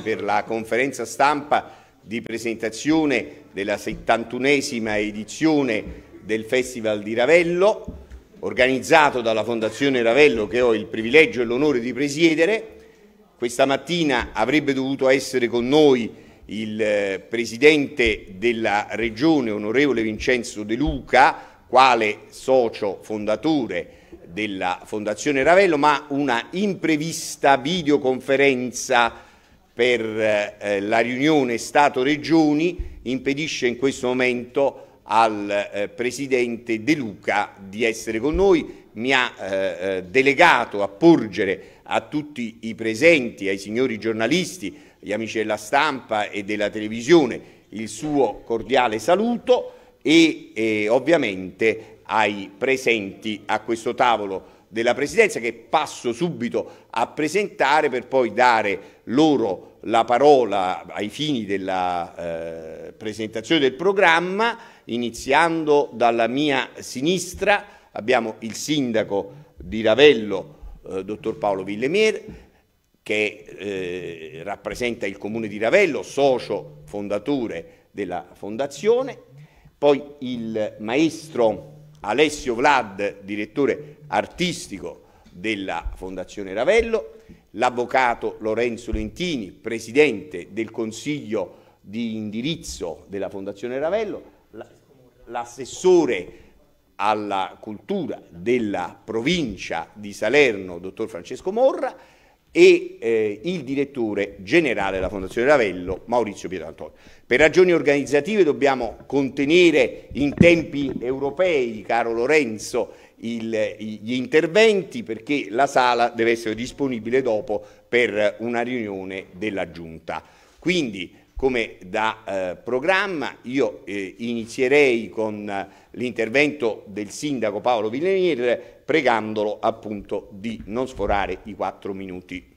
per la conferenza stampa di presentazione della 71esima edizione del Festival di Ravello, organizzato dalla Fondazione Ravello che ho il privilegio e l'onore di presiedere. Questa mattina avrebbe dovuto essere con noi il eh, Presidente della Regione, onorevole Vincenzo De Luca, quale socio fondatore della Fondazione Ravello, ma una imprevista videoconferenza per eh, la riunione Stato-Regioni impedisce in questo momento al eh, Presidente De Luca di essere con noi, mi ha eh, eh delegato a porgere a tutti i presenti, ai signori giornalisti, agli amici della stampa e della televisione il suo cordiale saluto e eh, ovviamente ai presenti a questo tavolo della Presidenza che passo subito a presentare per poi dare loro la parola ai fini della eh, presentazione del programma, iniziando dalla mia sinistra abbiamo il Sindaco di Ravello, eh, Dottor Paolo Villemier, che eh, rappresenta il Comune di Ravello, socio fondatore della Fondazione, poi il Maestro Alessio Vlad, direttore artistico della Fondazione Ravello, l'avvocato Lorenzo Lentini, presidente del consiglio di indirizzo della Fondazione Ravello, l'assessore alla cultura della provincia di Salerno, dottor Francesco Morra, e eh, il direttore generale della Fondazione Ravello, Maurizio Pietrantoni. Per ragioni organizzative dobbiamo contenere in tempi europei, caro Lorenzo, il, gli interventi perché la sala deve essere disponibile dopo per una riunione della Giunta. Quindi, come da eh, programma, io eh, inizierei con eh, l'intervento del sindaco Paolo Villenier pregandolo appunto di non sforare i quattro minuti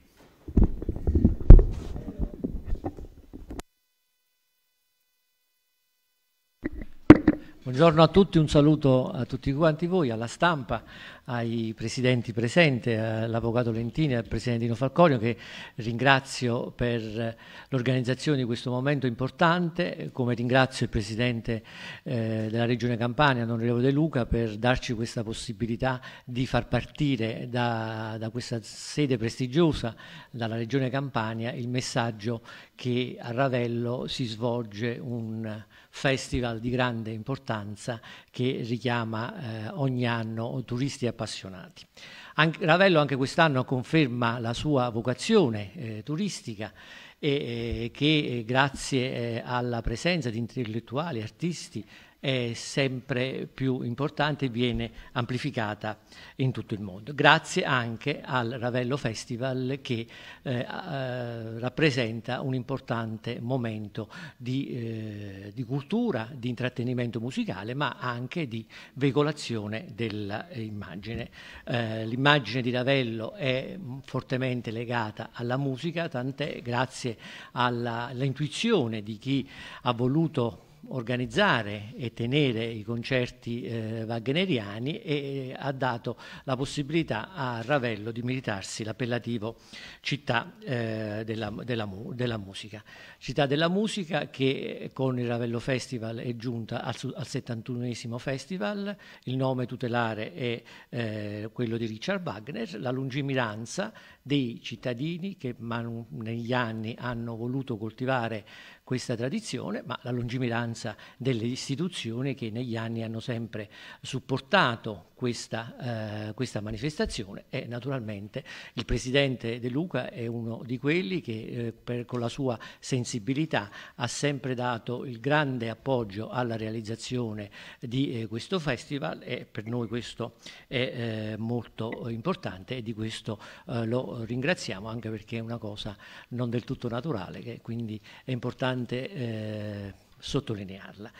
Buongiorno a tutti, un saluto a tutti quanti voi, alla stampa, ai presidenti presenti, all'avvocato Lentini e al presidente Dino Falconio che ringrazio per l'organizzazione di questo momento importante, come ringrazio il presidente eh, della Regione Campania, onorevole De Luca, per darci questa possibilità di far partire da, da questa sede prestigiosa, dalla Regione Campania, il messaggio che a Ravello si svolge un festival di grande importanza che richiama eh, ogni anno turisti appassionati. Anche, Ravello anche quest'anno conferma la sua vocazione eh, turistica e eh, che eh, grazie eh, alla presenza di intellettuali, artisti, è sempre più importante e viene amplificata in tutto il mondo. Grazie anche al Ravello Festival che eh, eh, rappresenta un importante momento di, eh, di, cultura, di intrattenimento musicale, ma anche di veicolazione dell'immagine. Eh, l'immagine di Ravello è fortemente legata alla musica, tant'è grazie all'intuizione di chi ha voluto organizzare e tenere i concerti eh, wagneriani e ha dato la possibilità a Ravello di militarsi l'appellativo città eh, della, della, della, musica. Città della musica che eh, con il Ravello Festival è giunta al, al 71 festival, il nome tutelare è eh, quello di Richard Wagner, la lungimiranza dei cittadini che man- negli anni hanno voluto coltivare questa tradizione, ma la lungimiranza delle istituzioni che negli anni hanno sempre supportato questa, eh, questa, manifestazione e naturalmente il presidente De Luca è uno di quelli che eh, per, con la sua sensibilità ha sempre dato il grande appoggio alla realizzazione di eh, questo festival e per noi questo è eh, molto importante e di questo eh, lo ringraziamo anche perché è una cosa non del tutto naturale che quindi è importante eh, sottolinearla.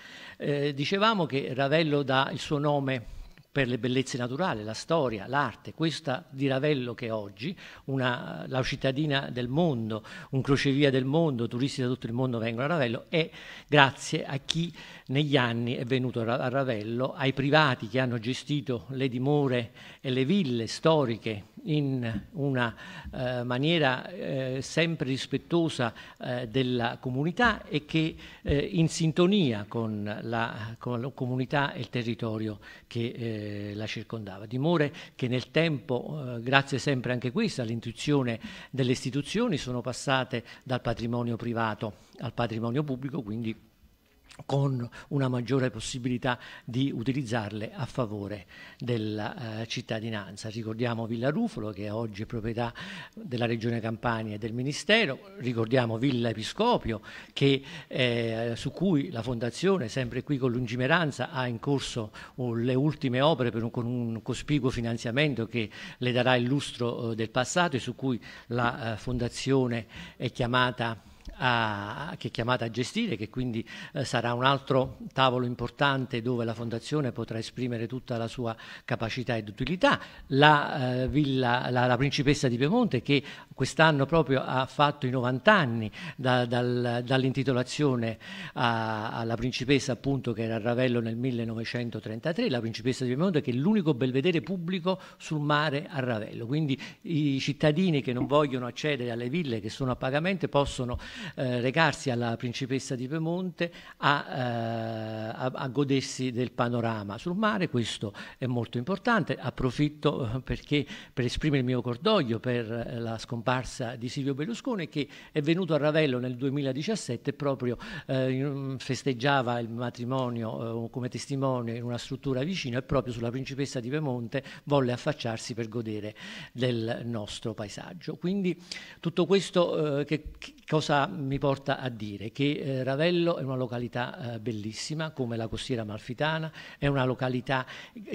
dicevamo che Ravello dà il suo nome per le bellezze naturali, la storia, l'arte, questa di Ravello che è oggi, una, la cittadina del mondo, un crocevia del mondo, turisti da tutto il mondo vengono a Ravello, è grazie a chi negli anni è venuto a Ravello, ai privati che hanno gestito le dimore e le ville storiche in una eh, maniera eh, sempre rispettosa eh, della comunità e che eh, in sintonia con la, con la, comunità e il territorio che eh, la circondava. Dimore che nel tempo, eh, grazie sempre anche questo all'intuizione delle istituzioni, sono passate dal patrimonio privato al patrimonio pubblico, quindi con una maggiore possibilità di utilizzarle a favore della eh, cittadinanza. Ricordiamo Villa Rufolo che oggi è proprietà della Regione Campania e del Ministero, ricordiamo Villa Episcopio che, eh, su cui la Fondazione, sempre qui con lungimiranza, ha in corso uh, le ultime opere un, con un cospicuo finanziamento che le darà il lustro uh, del passato e su cui la uh, Fondazione è chiamata a, che è chiamata a gestire, che quindi eh, sarà un altro tavolo importante dove la Fondazione potrà esprimere tutta la sua capacità ed utilità, la, eh, villa, la, la principessa di Piemonte che quest'anno proprio ha fatto i 90 anni da, dal, dall'intitolazione alla principessa appunto che era a Ravello nel 1933, la principessa di Piemonte che è l'unico belvedere pubblico sul mare a Ravello, quindi i cittadini che non vogliono accedere alle ville che sono a pagamento possono eh, recarsi alla principessa di Piemonte a, eh, a, a, godersi del panorama sul mare, questo è molto importante, approfitto eh, perché, per esprimere il mio cordoglio per eh, la scomparsa di Silvio Berlusconi che è venuto a Ravello nel 2017 proprio eh, festeggiava il matrimonio come testimone in una struttura vicina e proprio sulla principessa di Piemonte volle affacciarsi per godere del nostro paesaggio. Quindi tutto questo che, che cosa mi porta a dire che eh, Ravello è una località eh, bellissima come la costiera malfitana, è una località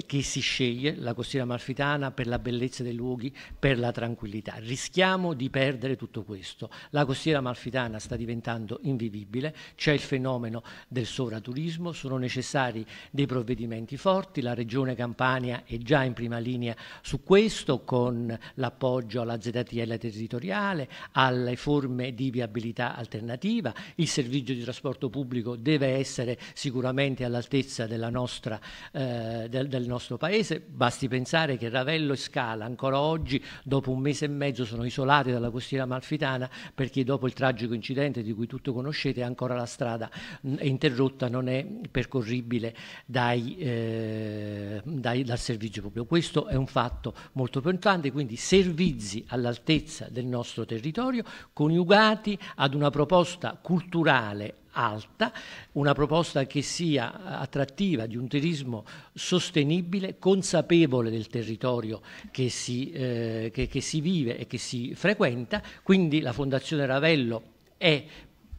che si sceglie, la costiera malfitana, per la bellezza dei luoghi, per la tranquillità. Rischiamo di perdere tutto questo. La costiera malfitana sta diventando invivibile, c'è il fenomeno del sovraturismo, sono necessari dei provvedimenti forti, la regione Campania è già in prima linea su questo con l'appoggio alla ZTL territoriale, alle forme di viabilità mobilità alternativa, il servizio di trasporto pubblico deve essere sicuramente all'altezza eh, del, del nostro paese, basti pensare che Ravello e Scala ancora oggi dopo un mese e mezzo sono isolati dalla costiera malfitana perché dopo il tragico incidente di cui tutto conoscete ancora la strada è interrotta, non è percorribile dai, eh, dai, dal servizio pubblico. Questo è un fatto molto importante, quindi servizi all'altezza del nostro territorio coniugati ad ad una proposta culturale alta, una proposta che sia attrattiva di un turismo sostenibile, consapevole del territorio che si, eh, che, che si vive e che si frequenta, quindi la Fondazione Ravello è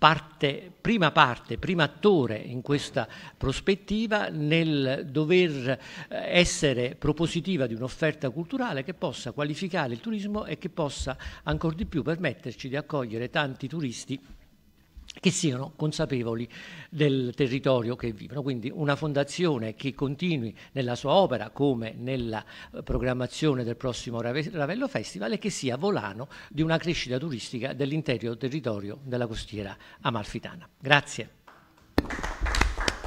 parte, prima parte, prima attore in questa prospettiva nel dover eh, essere propositiva di un'offerta culturale che possa qualificare il turismo e che possa ancora di più permetterci di accogliere tanti turisti che siano consapevoli del territorio che vivono. Quindi una fondazione che continui nella sua opera come nella eh, programmazione del prossimo Ravello Festival e che sia volano di una crescita turistica dell'intero territorio della costiera amalfitana. Grazie.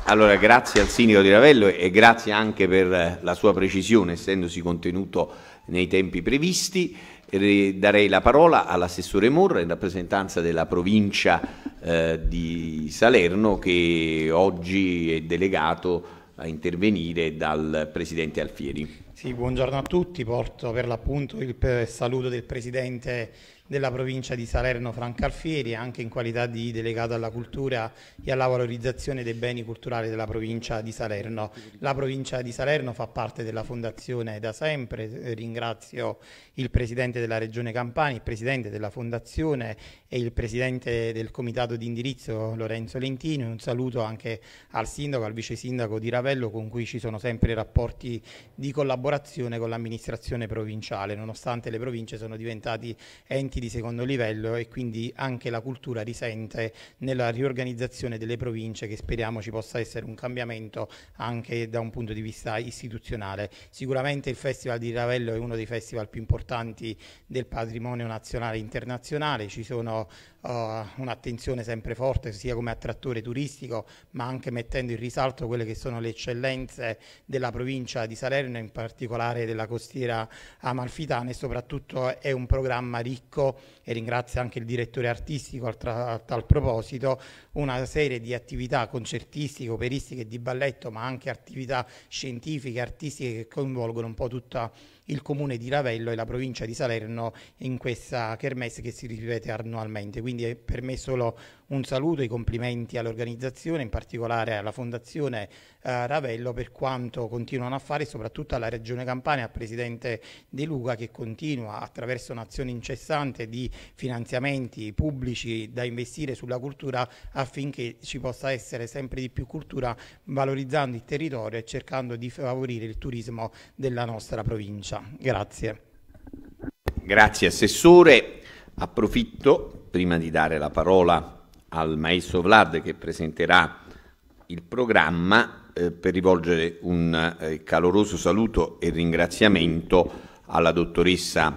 Allora grazie al Sindaco di Ravello e grazie anche per eh, la sua precisione essendosi contenuto nei tempi previsti. Darei la parola all'assessore Morra in rappresentanza della provincia eh, di Salerno che oggi è delegato a intervenire dal Presidente Alfieri. Sì, buongiorno a tutti, porto per l'appunto il saluto del Presidente della provincia di Salerno Francarfieri, anche in qualità di delegato alla cultura e alla valorizzazione dei beni culturali della provincia di Salerno. La provincia di Salerno fa parte della fondazione da sempre, eh, ringrazio il presidente della regione Campania, il presidente della fondazione e il presidente del comitato di indirizzo Lorenzo Lentino, un saluto anche al sindaco, al vice sindaco di Ravello con cui ci sono sempre rapporti di collaborazione con l'amministrazione provinciale, nonostante le province sono diventati enti enti di secondo livello e quindi anche la cultura risente nella riorganizzazione delle province che speriamo ci possa essere un cambiamento anche da un punto di vista istituzionale. Sicuramente il Festival di Ravello è uno dei festival più importanti del patrimonio nazionale e internazionale, ci sono un'attenzione sempre forte sia come attrattore turistico ma anche mettendo in risalto quelle che sono le eccellenze della provincia di Salerno in particolare della costiera amalfitana e soprattutto è un programma ricco e ringrazio anche il direttore artistico a, tal proposito, una serie di attività concertistiche, operistiche e di balletto, ma anche attività scientifiche e artistiche che coinvolgono un po' tutto il comune di Ravello e la provincia di Salerno in questa kermesse che si ripete annualmente. Quindi è per me è solo un saluto e i complimenti all'organizzazione, in particolare alla Fondazione eh, Ravello per quanto continuano a fare, soprattutto alla Regione Campania, al Presidente De Luca che continua attraverso un'azione incessante di finanziamenti pubblici da investire sulla cultura affinché ci possa essere sempre di più cultura valorizzando il territorio e cercando di favorire il turismo della nostra provincia. Grazie. Grazie Assessore. Approfitto, prima di dare la parola a al maestro Vlad che presenterà il programma eh, per rivolgere un eh, caloroso saluto e ringraziamento alla dottoressa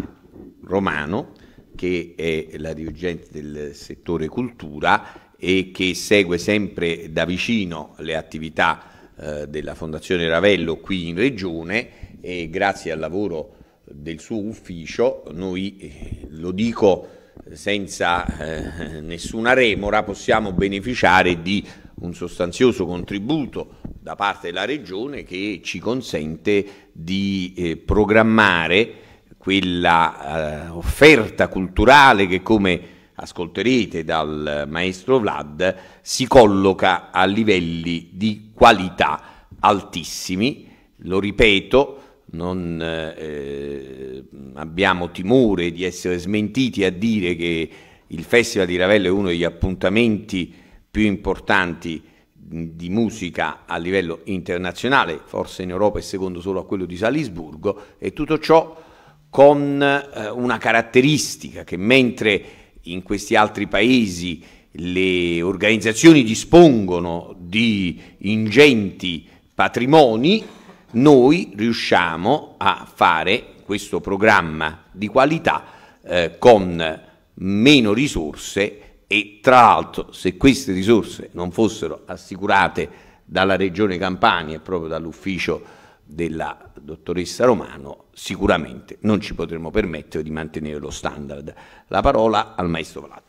Romano che è la dirigente del settore cultura e che segue sempre da vicino le attività eh, della Fondazione Ravello qui in regione e grazie al lavoro del suo ufficio noi eh, lo dico senza eh, nessuna remora possiamo beneficiare di un sostanzioso contributo da parte della Regione che ci consente di eh, programmare quella eh, offerta culturale che come ascolterete dal maestro Vlad si colloca a livelli di qualità altissimi, lo ripeto, non eh, eh, abbiamo timore di essere smentiti a dire che il Festival di Ravello è uno degli appuntamenti più importanti di musica a livello internazionale, forse in Europa è secondo solo a quello di Salisburgo, e tutto ciò con eh, una caratteristica che mentre in questi altri paesi le organizzazioni dispongono di ingenti patrimoni, noi riusciamo a fare questo programma di qualità eh, con meno risorse e tra l'altro se queste risorse non fossero assicurate dalla Regione Campania e proprio dall'ufficio della dottoressa Romano, sicuramente non ci potremmo permettere di mantenere lo standard. La parola al maestro Vlad.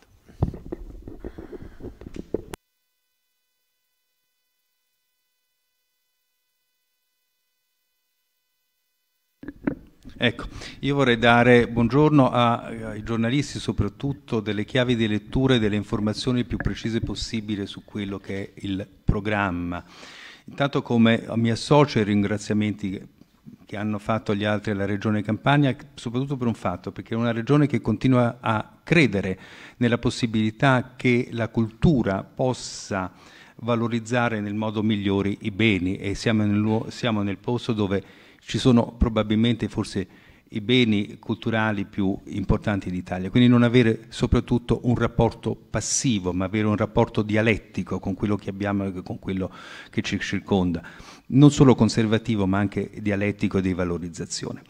Ecco, io vorrei dare buongiorno a, eh, ai giornalisti soprattutto delle chiavi di lettura e delle informazioni più precise possibile su quello che è il programma. Intanto come mi associo ai ringraziamenti che hanno fatto gli altri alla Regione Campania, soprattutto per un fatto, perché è una regione che continua a credere nella possibilità che la cultura possa valorizzare nel modo migliore i beni e siamo nel, siamo nel posto dove ci sono probabilmente forse i beni culturali più importanti d'Italia, quindi non avere soprattutto un rapporto passivo, ma avere un rapporto dialettico con quello che abbiamo e con quello che ci circonda, non solo conservativo ma anche dialettico e di valorizzazione.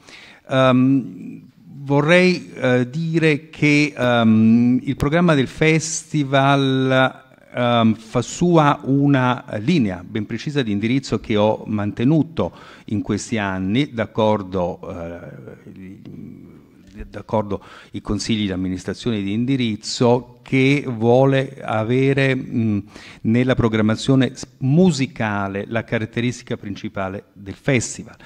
Um, vorrei uh, dire che um, il programma del festival ehm, fa sua una linea ben precisa di indirizzo che ho mantenuto in questi anni, d'accordo eh, d'accordo i consigli di amministrazione di indirizzo che vuole avere mh, nella programmazione musicale la caratteristica principale del festival.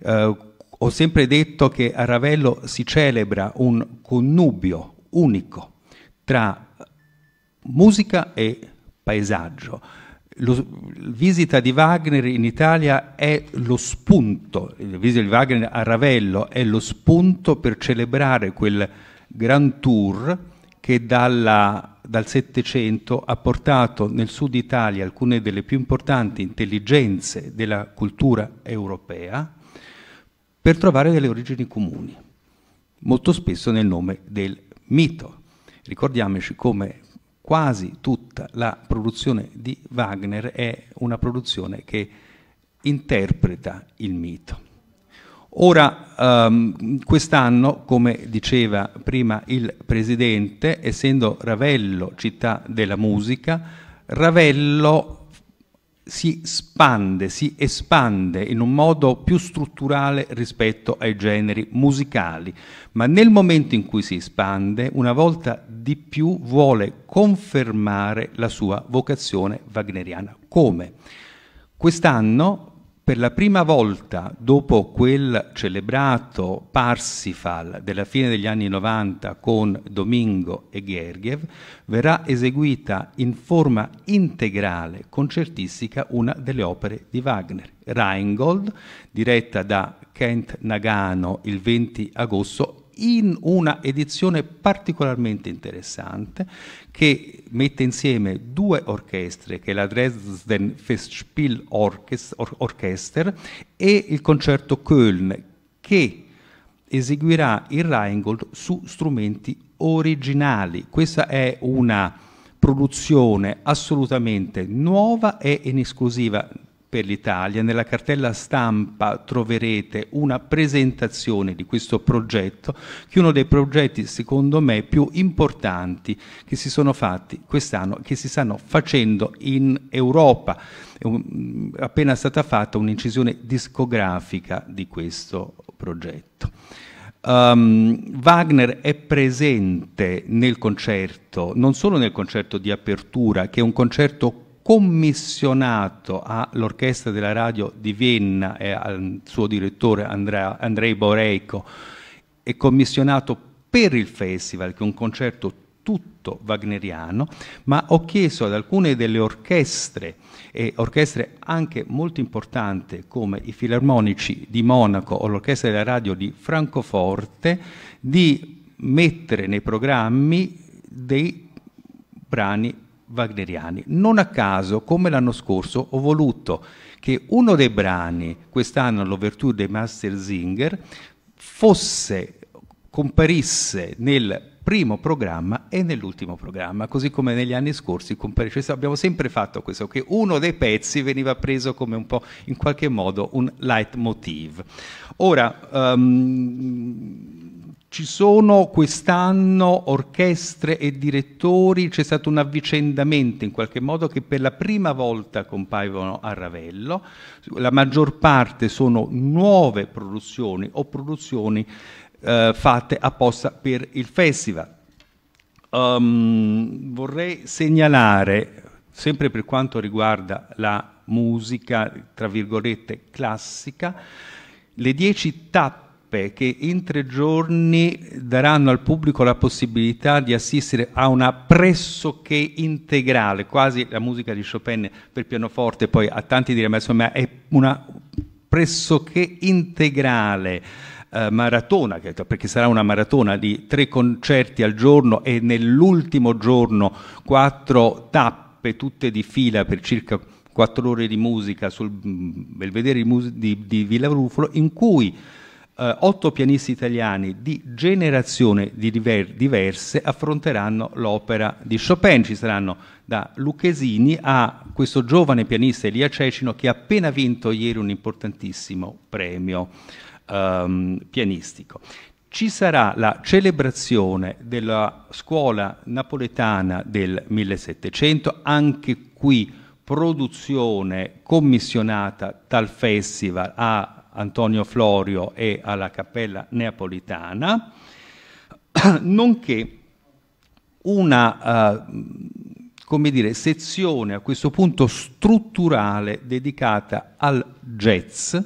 Eh, ho sempre detto che a Ravello si celebra un connubio unico tra musica e paesaggio. la visita di Wagner in Italia è lo spunto, la visita di Wagner a Ravello è lo spunto per celebrare quel grand tour che dalla, dal Settecento ha portato nel sud Italia alcune delle più importanti intelligenze della cultura europea per trovare delle origini comuni, molto spesso nel nome del mito. Ricordiamoci come quasi tutta la produzione di Wagner è una produzione che interpreta il mito. Ora, ehm, quest'anno, come diceva prima il Presidente, essendo Ravello città della musica, Ravello si spande, si espande in un modo più strutturale rispetto ai generi musicali, ma nel momento in cui si espande, una volta di più vuole confermare la sua vocazione wagneriana. Come? Quest'anno per la prima volta dopo quel celebrato Parsifal della fine degli anni 90 con Domingo e Gergiev, verrà eseguita in forma integrale concertistica una delle opere di Wagner, Rheingold, diretta da Kent Nagano il 20 agosto in una edizione particolarmente interessante che mette insieme due orchestre, che è la Dresden Festspiel Orchester e il concerto Köln, che eseguirà il Rheingold su strumenti originali. Questa è una produzione assolutamente nuova e in esclusiva per l'Italia. Nella cartella stampa troverete una presentazione di questo progetto, che è uno dei progetti secondo me più importanti che si sono fatti quest'anno, che si stanno facendo in Europa. È un, appena stata fatta un'incisione discografica di questo progetto. Um, Wagner è presente nel concerto, non solo nel concerto di apertura, che è un concerto commissionato all'orchestra della radio di Vienna e al suo direttore Andrea, Andrei Boreico, è commissionato per il festival, che è un concerto tutto wagneriano, ma ho chiesto ad alcune delle orchestre, e orchestre anche molto importanti come i Filarmonici di Monaco o l'Orchestra della Radio di Francoforte, di mettere nei programmi dei brani wagneriani. Non a caso, come l'anno scorso, ho voluto che uno dei brani, quest'anno l'Overture dei Master Singer, fosse, comparisse nel primo programma e nell'ultimo programma, così come negli anni scorsi abbiamo sempre fatto questo, che uno dei pezzi veniva preso come un po' in qualche modo un leitmotiv. Ora, um, ci sono quest'anno orchestre e direttori, c'è stato un avvicendamento in qualche modo che per la prima volta compaiono a Ravello, la maggior parte sono nuove produzioni o produzioni eh, fatte apposta per il festival. Um, vorrei segnalare, sempre per quanto riguarda la musica, tra virgolette, classica, le dieci tappe tappe che in tre giorni daranno al pubblico la possibilità di assistere a una pressoché integrale, quasi la musica di Chopin per pianoforte, poi a tanti dire, ma insomma è una pressoché integrale eh, maratona, perché sarà una maratona di tre concerti al giorno e nell'ultimo giorno quattro tappe tutte di fila per circa quattro ore di musica sul belvedere mm, di, di, di Villa Rufolo in cui eh, otto pianisti italiani di generazione di diver- diverse affronteranno l'opera di Chopin. Ci saranno da Lucchesini a questo giovane pianista Elia Cecino che ha appena vinto ieri un importantissimo premio ehm, pianistico. Ci sarà la celebrazione della scuola napoletana del 1700, anche qui produzione commissionata dal festival a Antonio Florio e alla Cappella Neapolitana, nonché una eh, come dire, sezione a questo punto strutturale dedicata al jazz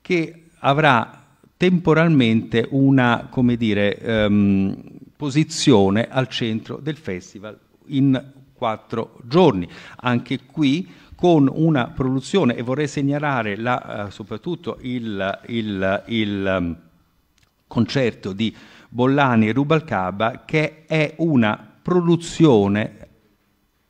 che avrà temporalmente una come dire, ehm, posizione al centro del festival in quattro giorni. Anche qui con una produzione, e vorrei segnalare la, eh, soprattutto il, il, il mm, concerto di Bollani e Rubalcaba, che è una produzione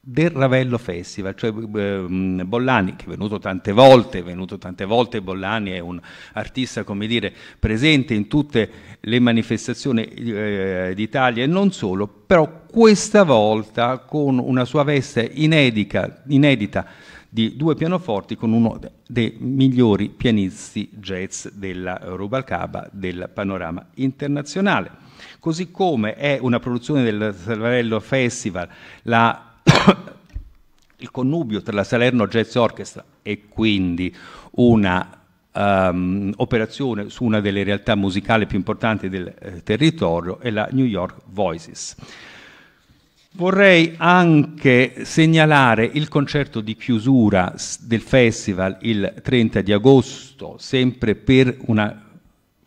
del Ravello Festival, cioè mm, Bollani, che è venuto tante volte, è venuto tante volte, Bollani è un artista, come dire, presente in tutte le manifestazioni eh, d'Italia e non solo, però questa volta con una sua veste inedica, inedita di due pianoforti con uno dei migliori pianisti jazz della Rubalcaba del panorama internazionale. Così come è una produzione del Salvarello Festival la, il connubio tra la Salerno Jazz Orchestra e quindi una Um, operazione su una delle realtà musicali più importanti del eh, territorio è la New York Voices. Vorrei anche segnalare il concerto di chiusura del festival il 30 di agosto, sempre per una,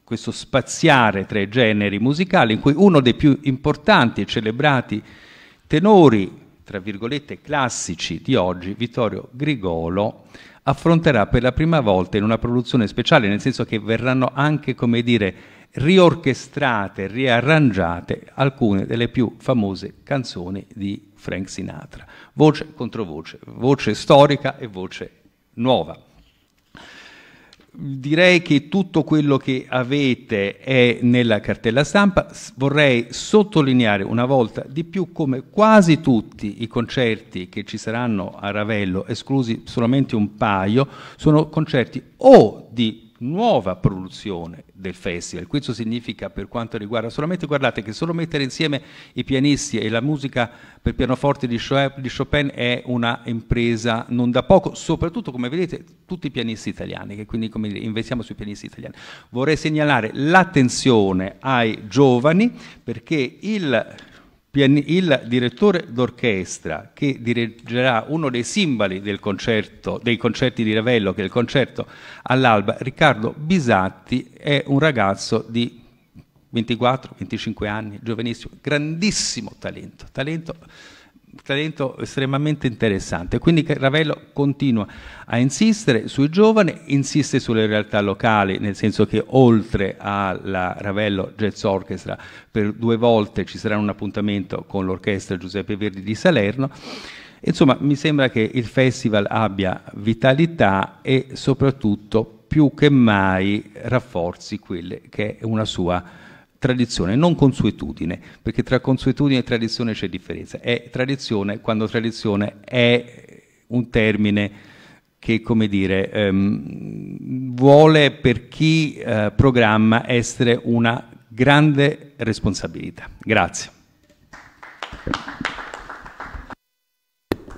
questo spaziare tra i generi musicali, in cui uno dei più importanti e celebrati tenori, tra virgolette, classici di oggi, Vittorio Grigolo, affronterà per la prima volta in una produzione speciale, nel senso che verranno anche, come dire, riorchestrate, riarrangiate alcune delle più famose canzoni di Frank Sinatra, voce contro voce, voce storica e voce nuova. Direi che tutto quello che avete è nella cartella stampa, vorrei sottolineare una volta di più come quasi tutti i concerti che ci saranno a Ravello, esclusi solamente un paio, sono concerti o di nuova produzione del festival. Questo significa per quanto riguarda solamente, guardate che solo mettere insieme i pianisti e la musica per pianoforte di Chopin è una impresa non da poco, soprattutto come vedete tutti i pianisti italiani, che quindi come dire, investiamo sui pianisti italiani. Vorrei segnalare l'attenzione ai giovani perché il il direttore d'orchestra che dirigerà uno dei simboli concerto, dei concerti di Ravello, che è il concerto all'alba, Riccardo Bisatti, è un ragazzo di 24-25 anni, giovanissimo, grandissimo talento, talento talento estremamente interessante. Quindi Ravello continua a insistere sui giovani, insiste sulle realtà locali, nel senso che oltre alla Ravello Jazz Orchestra per due volte ci sarà un appuntamento con l'orchestra Giuseppe Verdi di Salerno. Insomma, mi sembra che il festival abbia vitalità e soprattutto più che mai rafforzi quelle che è una sua tradizione, non consuetudine, perché tra consuetudine e tradizione c'è differenza. È tradizione quando tradizione è un termine che, come dire, ehm, vuole per chi eh, programma essere una grande responsabilità. Grazie.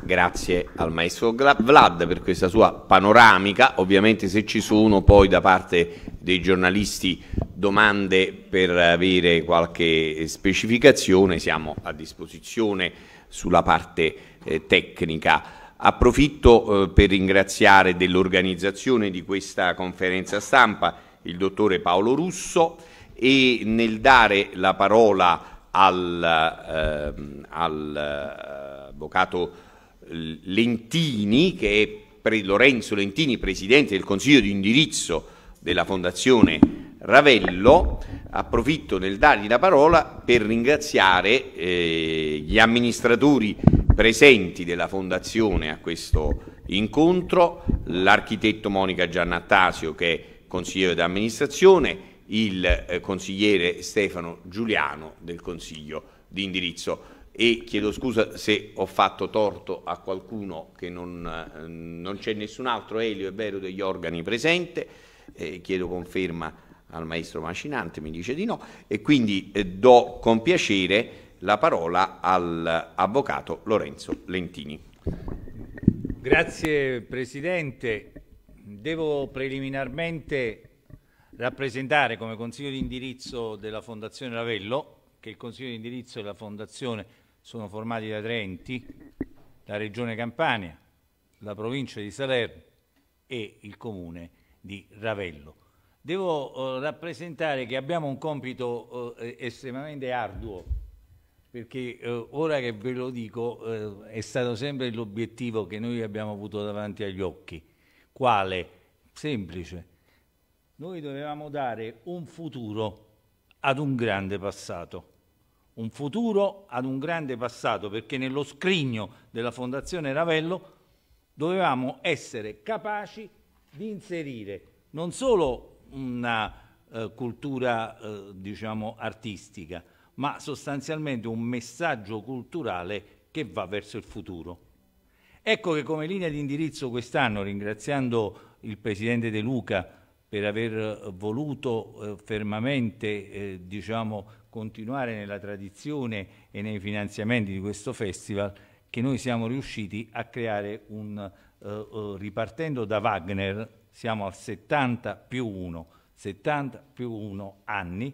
Grazie al maestro Vlad per questa sua panoramica, ovviamente se ci sono poi da parte dei giornalisti domande per avere qualche specificazione, siamo a disposizione sulla parte eh, tecnica. Approfitto eh, per ringraziare dell'organizzazione di questa conferenza stampa il dottore Paolo Russo e nel dare la parola al, ehm, eh, al avvocato eh, Lentini, che è Lorenzo Lentini, presidente del consiglio di indirizzo della Fondazione Ravello, approfitto nel dargli la parola per ringraziare eh, gli amministratori presenti della Fondazione a questo incontro, l'architetto Monica Giannattasio che è consigliere d'amministrazione, il eh, consigliere Stefano Giuliano del Consiglio di indirizzo e chiedo scusa se ho fatto torto a qualcuno che non, eh, non c'è nessun altro Elio è vero degli organi presente, eh, chiedo conferma al maestro Macinante, mi dice di no, e quindi eh, do con piacere la parola all'avvocato Lorenzo Lentini. Grazie Presidente. Devo preliminarmente rappresentare come Consiglio di indirizzo della Fondazione Ravello, che il Consiglio di indirizzo della Fondazione sono formati da tre enti, la Regione Campania, la Provincia di Salerno e il Comune di Ravello. Devo eh, rappresentare che abbiamo un compito eh, estremamente arduo, perché eh, ora che ve lo dico eh, è stato sempre l'obiettivo che noi abbiamo avuto davanti agli occhi. Quale? Semplice. Noi dovevamo dare un futuro ad un grande passato. Un futuro ad un grande passato, perché nello scrigno della Fondazione Ravello dovevamo essere capaci di inserire non solo una eh, cultura eh, diciamo artistica, ma sostanzialmente un messaggio culturale che va verso il futuro. Ecco che come linea di indirizzo quest'anno, ringraziando il Presidente De Luca per aver eh, voluto eh, fermamente eh, diciamo, continuare nella tradizione e nei finanziamenti di questo festival, che noi siamo riusciti a creare un, eh, eh ripartendo da Wagner, siamo al 70 più 1, 70 più 1 anni.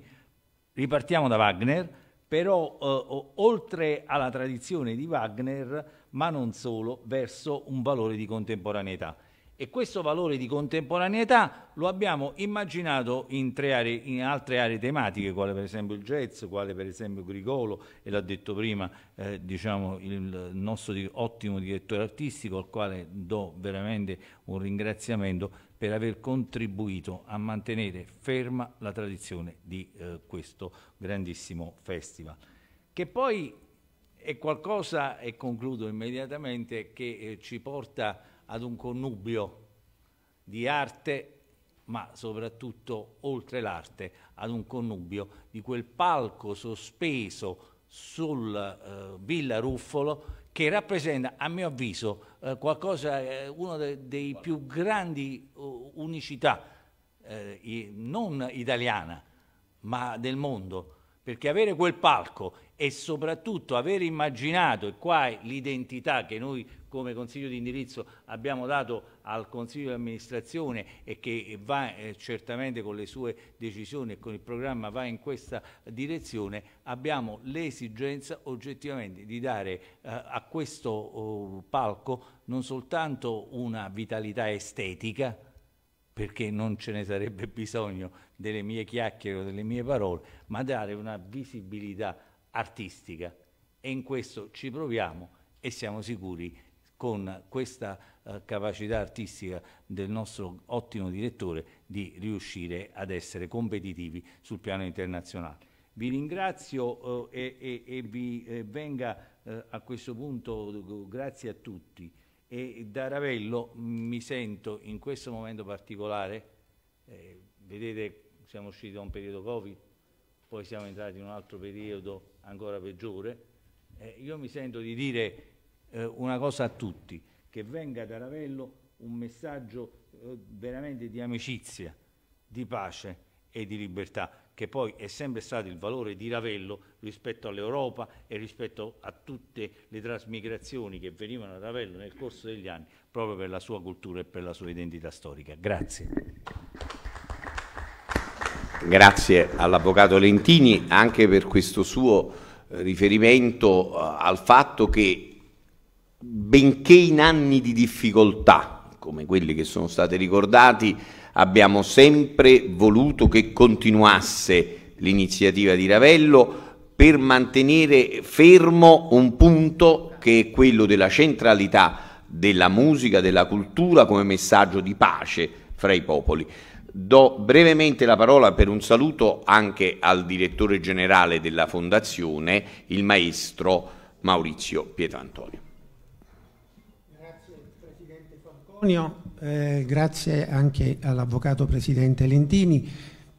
Ripartiamo da Wagner, però eh, oltre alla tradizione di Wagner, ma non solo, verso un valore di contemporaneità. E questo valore di contemporaneità lo abbiamo immaginato in, aree, in, altre aree tematiche, quale per esempio il jazz, quale per esempio Grigolo, e l'ha detto prima eh, diciamo, il nostro ottimo direttore artistico, al quale do veramente un ringraziamento per aver contribuito a mantenere ferma la tradizione di eh, questo grandissimo festival. Che poi è qualcosa, e concludo immediatamente, che eh, ci porta a ad un connubio di arte ma soprattutto oltre l'arte ad un connubio di quel palco sospeso sul eh, Villa Ruffolo che rappresenta a mio avviso eh, qualcosa, eh, uno de dei più grandi uh, unicità eh, non italiana ma del mondo perché avere quel palco e soprattutto aver immaginato, e qua è l'identità che noi come Consiglio di indirizzo abbiamo dato al Consiglio di amministrazione e che va eh, certamente con le sue decisioni e con il programma va in questa direzione, abbiamo l'esigenza oggettivamente di dare eh, a questo oh, palco non soltanto una vitalità estetica, perché non ce ne sarebbe bisogno delle mie chiacchiere o delle mie parole, ma dare una visibilità artistica e in questo ci proviamo e siamo sicuri con questa eh, capacità artistica del nostro ottimo direttore di riuscire ad essere competitivi sul piano internazionale. Vi ringrazio eh, e, e, e, vi eh, venga eh, a questo punto grazie a tutti e da Ravello mi sento in questo momento particolare, eh, vedete siamo usciti da un periodo Covid, poi siamo entrati in un altro periodo ancora peggiore, eh, io mi sento di dire eh, una cosa a tutti, che venga da Ravello un messaggio eh, veramente di amicizia, di pace e di libertà che poi è sempre stato il valore di Ravello rispetto all'Europa e rispetto a tutte le trasmigrazioni che venivano da Ravello nel corso degli anni, proprio per la sua cultura e per la sua identità storica. Grazie. Grazie all'Avvocato Lentini anche per questo suo eh, riferimento eh, al fatto che benché in anni di difficoltà, come quelli che sono stati ricordati, abbiamo sempre voluto che continuasse l'iniziativa di Ravello per mantenere fermo un punto che è quello della centralità della musica, della cultura come messaggio di pace fra i popoli. Do brevemente la parola per un saluto anche al direttore generale della Fondazione, il maestro Maurizio Pietrantonio. Grazie Presidente Falconio, eh, grazie anche all'Avvocato Presidente Lentini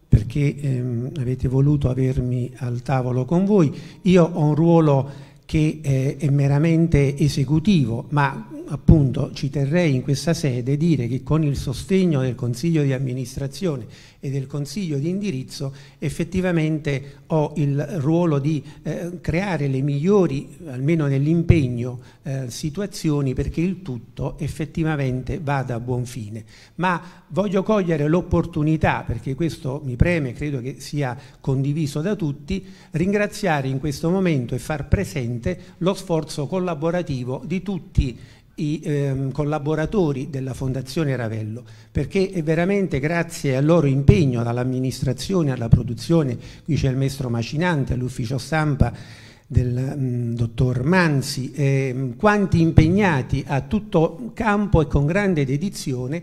perché ehm, avete voluto avermi al tavolo con voi. Io ho un ruolo che eh, è meramente esecutivo, ma appunto ci terrei in questa sede dire che con il sostegno del Consiglio di amministrazione e del Consiglio di indirizzo effettivamente ho il ruolo di eh, creare le migliori, almeno nell'impegno, eh, situazioni perché il tutto effettivamente vada a buon fine. Ma voglio cogliere l'opportunità, perché questo mi preme, credo che sia condiviso da tutti, ringraziare in questo momento e far presente lo sforzo collaborativo di tutti i ehm, collaboratori della Fondazione Ravello, perché è veramente grazie al loro impegno, dall'amministrazione alla produzione, qui c'è il maestro Macinante, all'ufficio stampa del mh, mm, dottor Manzi, ehm, quanti impegnati a tutto campo e con grande dedizione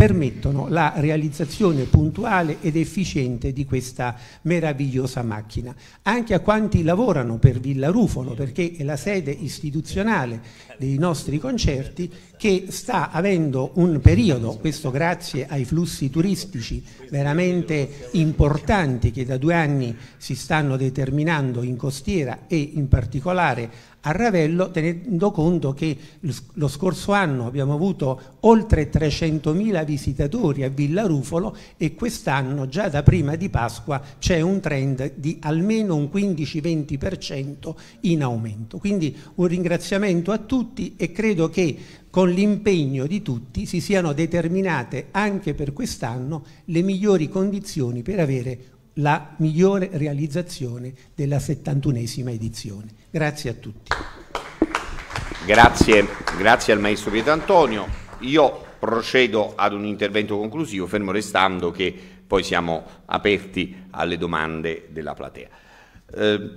permettono la realizzazione puntuale ed efficiente di questa meravigliosa macchina. Anche a quanti lavorano per Villa Rufolo, perché è la sede istituzionale dei nostri concerti, che sta avendo un periodo, questo grazie ai flussi turistici veramente importanti che da due anni si stanno determinando in costiera e in particolare a Ravello tenendo conto che lo scorso anno abbiamo avuto oltre 300.000 visitatori a Villa Rufolo e quest'anno già da prima di Pasqua c'è un trend di almeno un 15-20% in aumento. Quindi un ringraziamento a tutti e credo che con l'impegno di tutti si siano determinate anche per quest'anno le migliori condizioni per avere la migliore realizzazione della 71esima edizione. Grazie a tutti. Grazie, grazie al maestro Pietro Antonio. Io procedo ad un intervento conclusivo, fermo restando che poi siamo aperti alle domande della platea. Eh,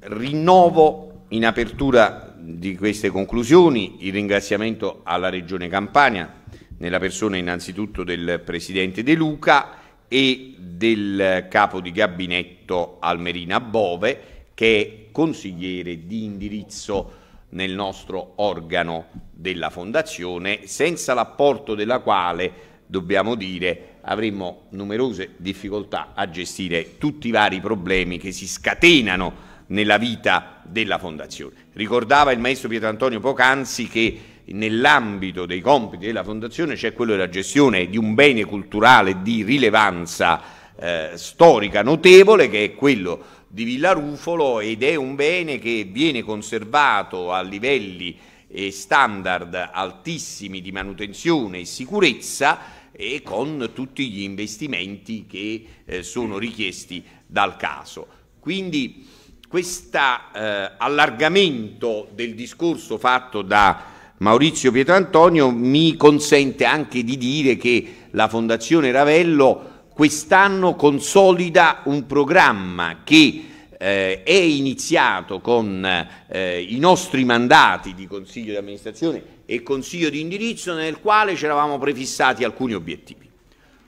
rinnovo in apertura di queste conclusioni il ringraziamento alla Regione Campania, nella persona innanzitutto del Presidente De Luca e del capo di gabinetto Almerina Bove che è consigliere di indirizzo nel nostro organo della fondazione, senza l'apporto della quale dobbiamo dire avremmo numerose difficoltà a gestire tutti i vari problemi che si scatenano nella vita della fondazione. Ricordava il maestro Pietrantonio Pocanzi che nell'ambito dei compiti della fondazione c'è quello della gestione di un bene culturale di rilevanza eh, storica notevole che è quello di Villa Rufolo ed è un bene che viene conservato a livelli e eh, standard altissimi di manutenzione e sicurezza e con tutti gli investimenti che eh, sono richiesti dal caso. Quindi questo eh, allargamento del discorso fatto da Maurizio Pietrantonio mi consente anche di dire che la Fondazione Ravello quest'anno consolida un programma che eh, è iniziato con eh, i nostri mandati di Consiglio di amministrazione e Consiglio di indirizzo nel quale ci eravamo prefissati alcuni obiettivi.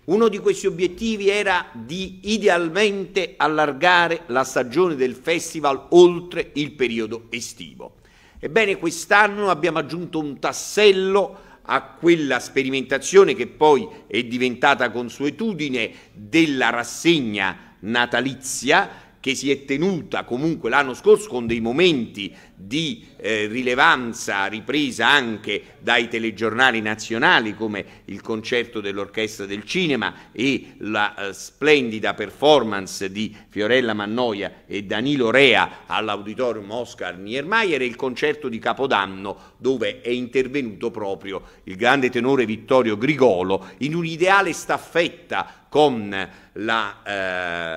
Uno di questi obiettivi era di idealmente allargare la stagione del festival oltre il periodo estivo. Ebbene, quest'anno abbiamo aggiunto un tassello a quella sperimentazione che poi è diventata consuetudine della rassegna natalizia che si è tenuta comunque l'anno scorso con dei momenti di eh, rilevanza ripresa anche dai telegiornali nazionali come il concerto dell'Orchestra del Cinema e la eh, splendida performance di Fiorella Mannoia e Danilo Rea all'Auditorium Oscar Niemeyer e il concerto di Capodanno dove è intervenuto proprio il grande tenore Vittorio Grigolo in un'ideale staffetta con la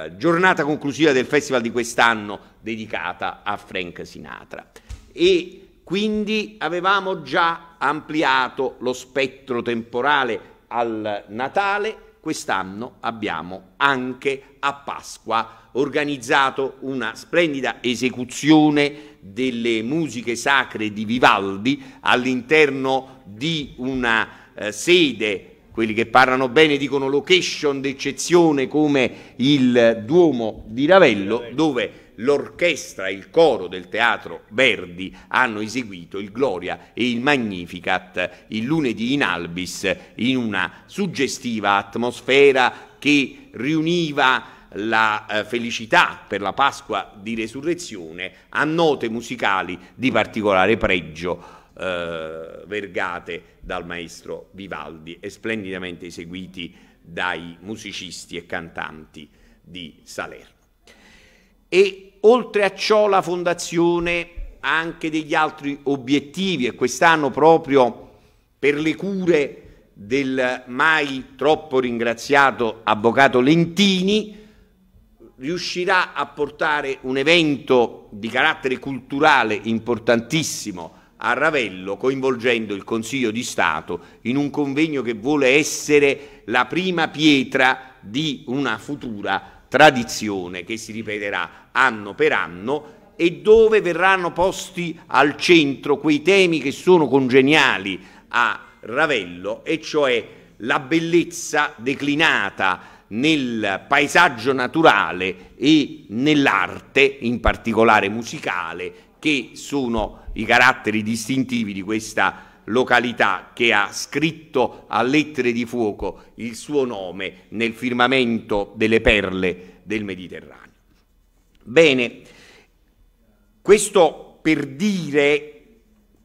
eh, giornata conclusiva del festival di quest'anno dedicata a Frank Sinatra. E quindi avevamo già ampliato lo spettro temporale al Natale, quest'anno abbiamo anche a Pasqua organizzato una splendida esecuzione delle musiche sacre di Vivaldi all'interno di una eh, sede quelli che parlano bene dicono location d'eccezione come il Duomo di Ravello, dove l'orchestra e il coro del teatro Verdi hanno eseguito il Gloria e il Magnificat il lunedì in Albis in una suggestiva atmosfera che riuniva la eh, felicità per la Pasqua di Resurrezione a note musicali di particolare pregio. Eh, vergate dal maestro Vivaldi e splendidamente eseguiti dai musicisti e cantanti di Salerno e oltre a ciò la Fondazione ha anche degli altri obiettivi e quest'anno proprio per le cure del mai troppo ringraziato avvocato Lentini riuscirà a portare un evento di carattere culturale importantissimo a Ravello coinvolgendo il Consiglio di Stato in un convegno che vuole essere la prima pietra di una futura tradizione che si ripeterà anno per anno e dove verranno posti al centro quei temi che sono congeniali a Ravello, e cioè la bellezza declinata nel paesaggio naturale e nell'arte, in particolare musicale, che sono i caratteri distintivi di questa località che ha scritto a lettere di fuoco il suo nome nel firmamento delle perle del Mediterraneo. Bene, questo per dire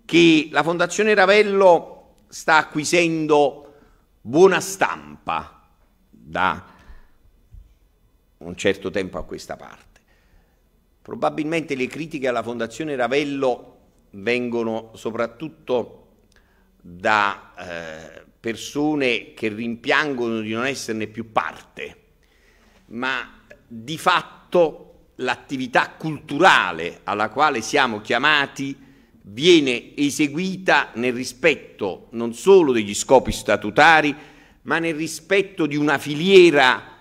che la Fondazione Ravello sta acquisendo buona stampa da un certo tempo a questa parte. Probabilmente le critiche alla Fondazione Ravello vengono soprattutto da eh, persone che rimpiangono di non esserne più parte, ma di fatto l'attività culturale alla quale siamo chiamati viene eseguita nel rispetto non solo degli scopi statutari, ma nel rispetto di una filiera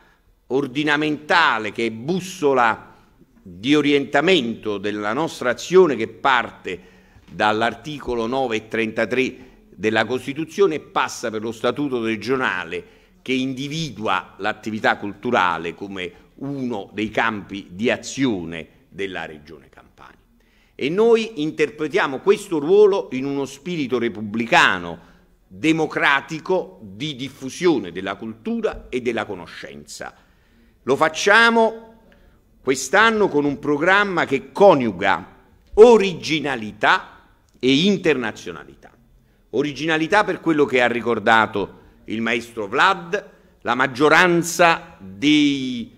ordinamentale che è bussola di orientamento della nostra azione che parte dall'articolo 9 e 33 della Costituzione passa per lo Statuto regionale che individua l'attività culturale come uno dei campi di azione della Regione Campania. E noi interpretiamo questo ruolo in uno spirito repubblicano, democratico, di diffusione della cultura e della conoscenza. Lo facciamo quest'anno con un programma che coniuga originalità e internazionalità originalità per quello che ha ricordato il maestro Vlad, la maggioranza dei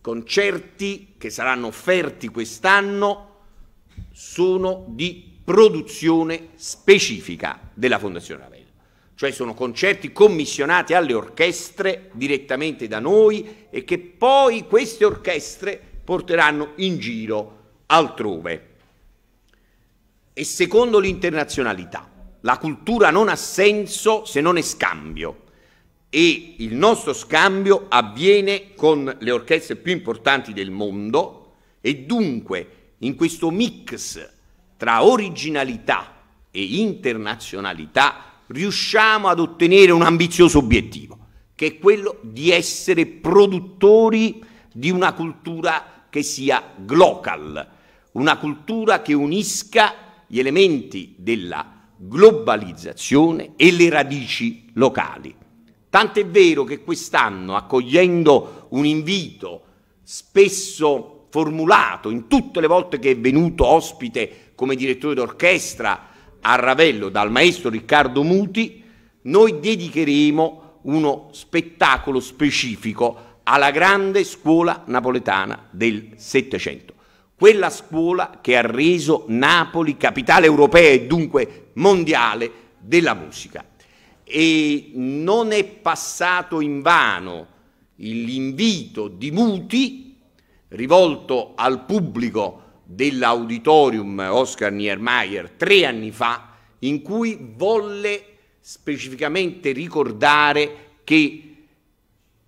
concerti che saranno offerti quest'anno sono di produzione specifica della Fondazione Ravello, cioè sono concerti commissionati alle orchestre direttamente da noi e che poi queste orchestre porteranno in giro altrove. E secondo l'internazionalità, la cultura non ha senso se non è scambio e il nostro scambio avviene con le orchestre più importanti del mondo e dunque in questo mix tra originalità e internazionalità riusciamo ad ottenere un ambizioso obiettivo, che è quello di essere produttori di una cultura che sia global, una cultura che unisca gli elementi della globalizzazione e le radici locali. Tant'è vero che quest'anno, accogliendo un invito spesso formulato in tutte le volte che è venuto ospite come direttore d'orchestra a Ravello dal maestro Riccardo Muti, noi dedicheremo uno spettacolo specifico alla grande scuola napoletana del Settecento, quella scuola che ha reso Napoli capitale europea e dunque mondiale della musica. E non è passato in vano l'invito di Muti rivolto al pubblico dell'auditorium Oscar Niemeyer tre anni fa, in cui volle specificamente ricordare che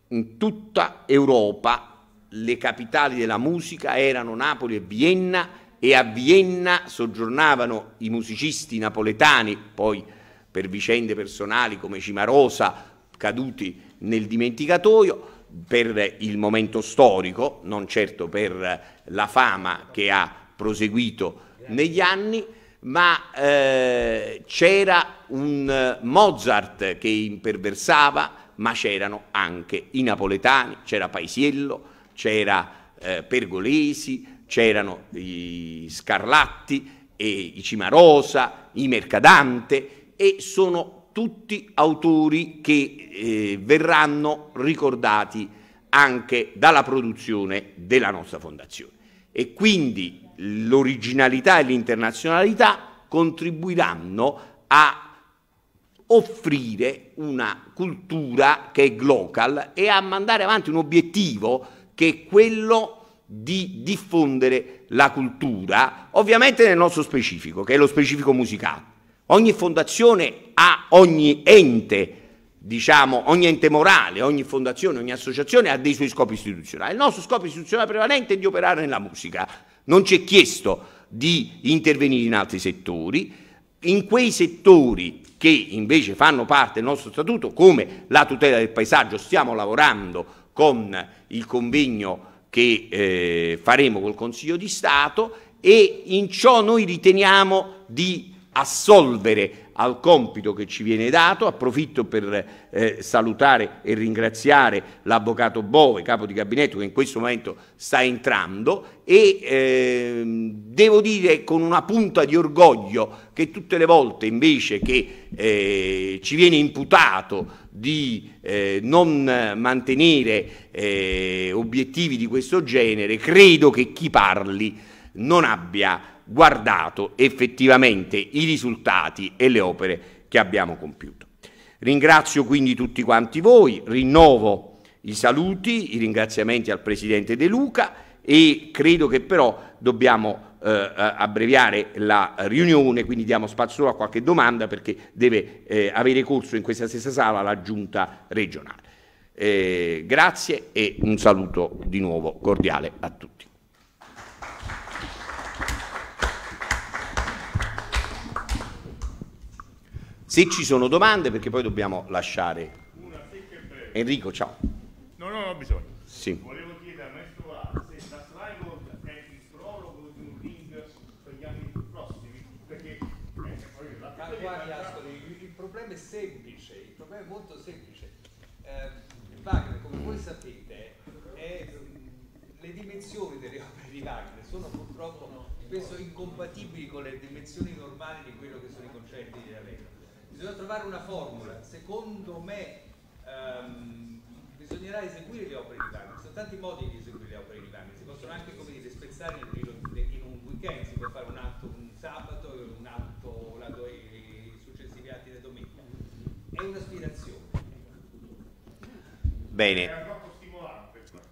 in tutta Europa le capitali della musica erano Napoli e Vienna e a Vienna soggiornavano i musicisti napoletani, poi per vicende personali come Cimarosa, caduti nel dimenticatoio, per il momento storico, non certo per la fama che ha proseguito negli anni, ma eh, c'era un Mozart che imperversava, ma c'erano anche i napoletani, c'era Paisiello, c'era eh, Pergolesi, c'erano i Scarlatti, i Cimarosa, i Mercadante e sono tutti autori che eh, verranno ricordati anche dalla produzione della nostra fondazione e quindi l'originalità e l'internazionalità contribuiranno a offrire una cultura che è global e a mandare avanti un obiettivo che è quello di diffondere la cultura, ovviamente nel nostro specifico, che è lo specifico musicale. Ogni fondazione ha, ogni ente, diciamo, ogni ente morale, ogni fondazione, ogni associazione ha dei suoi scopi istituzionali. Il nostro scopo istituzionale prevalente è di operare nella musica. Non ci è chiesto di intervenire in altri settori, in quei settori che invece fanno parte del nostro statuto, come la tutela del paesaggio, stiamo lavorando con il convegno che eh, faremo col Consiglio di Stato e in ciò noi riteniamo di assolvere al compito che ci viene dato. Approfitto per eh, salutare e ringraziare l'avvocato Bove, capo di gabinetto, che in questo momento sta entrando e eh, devo dire con una punta di orgoglio che tutte le volte invece che eh, ci viene imputato di eh, non mantenere eh, obiettivi di questo genere, credo che chi parli non abbia guardato effettivamente i risultati e le opere che abbiamo compiuto. Ringrazio quindi tutti quanti voi, rinnovo i saluti, i ringraziamenti al Presidente De Luca e credo che però dobbiamo eh, abbreviare la riunione, quindi diamo spazio solo a qualche domanda perché deve eh, avere corso in questa stessa sala la Giunta regionale. Eh, grazie e un saluto di nuovo cordiale a tutti. Se ci sono domande, perché poi dobbiamo lasciare. Una secca e breve. Enrico, ciao. No, no, ho bisogno. Sì. Volevo chiedere al maestro A se la Sligo è il prologo di un ring per gli anni prossimi, perché eh, la ah, guardi, Ascoli, il, problema è semplice, il problema è molto semplice. Eh, Wagner, come voi sapete, è, mm, le dimensioni delle opere di Wagner sono purtroppo spesso incompatibili con le dimensioni normali di quelle bisogna trovare una formula, secondo me ehm, bisognerà eseguire le opere di Wagner, ci sono tanti modi di eseguire le opere di Wagner, si possono anche come dire, spezzare in un weekend, si può fare un atto un sabato e un atto la do- i successivi atti della domenica, è un'aspirazione. Bene. È troppo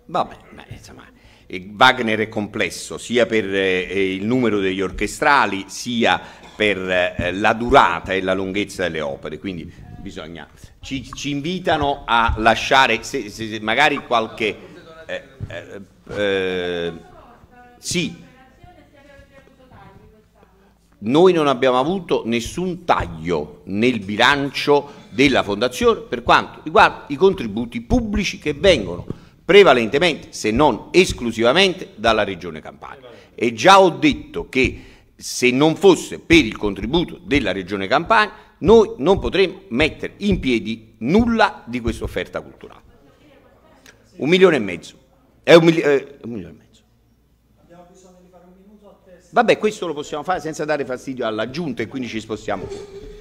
Vabbè, ma insomma... Wagner è complesso sia per eh, il numero degli orchestrali sia per eh, la durata e la lunghezza delle opere, quindi bisogna, ci, ci invitano a lasciare se, se, se magari qualche... Eh, eh, eh, sì, noi non abbiamo avuto nessun taglio nel bilancio della Fondazione per quanto riguarda i contributi pubblici che vengono prevalentemente, se non esclusivamente, dalla Regione Campania. E già ho detto che se non fosse per il contributo della Regione Campania, noi non potremmo mettere in piedi nulla di questa offerta culturale. Un milione e mezzo. È un, mili eh, un milione e mezzo. Vabbè, questo lo possiamo fare senza dare fastidio alla giunta e quindi ci spostiamo fuori.